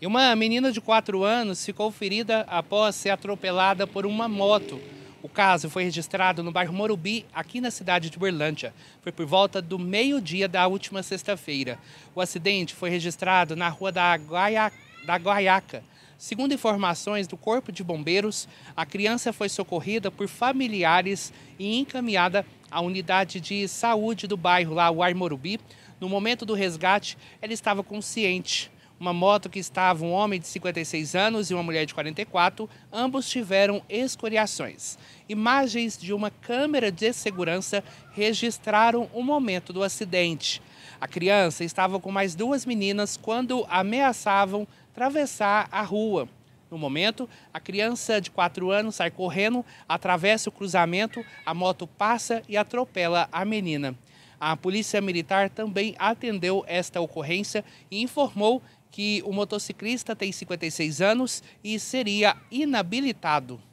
E uma menina de 4 anos ficou ferida após ser atropelada por uma moto. O caso foi registrado no bairro Morubi, aqui na cidade de Berlândia. Foi por volta do meio-dia da última sexta-feira. O acidente foi registrado na rua da, Guaia... da Guaiaca. Segundo informações do Corpo de Bombeiros, a criança foi socorrida por familiares e encaminhada à unidade de saúde do bairro, lá o Morubi. No momento do resgate, ela estava consciente uma moto que estava um homem de 56 anos e uma mulher de 44, ambos tiveram escoriações. Imagens de uma câmera de segurança registraram o momento do acidente. A criança estava com mais duas meninas quando ameaçavam atravessar a rua. No momento, a criança de 4 anos sai correndo, atravessa o cruzamento, a moto passa e atropela a menina. A Polícia Militar também atendeu esta ocorrência e informou que o motociclista tem 56 anos e seria inabilitado.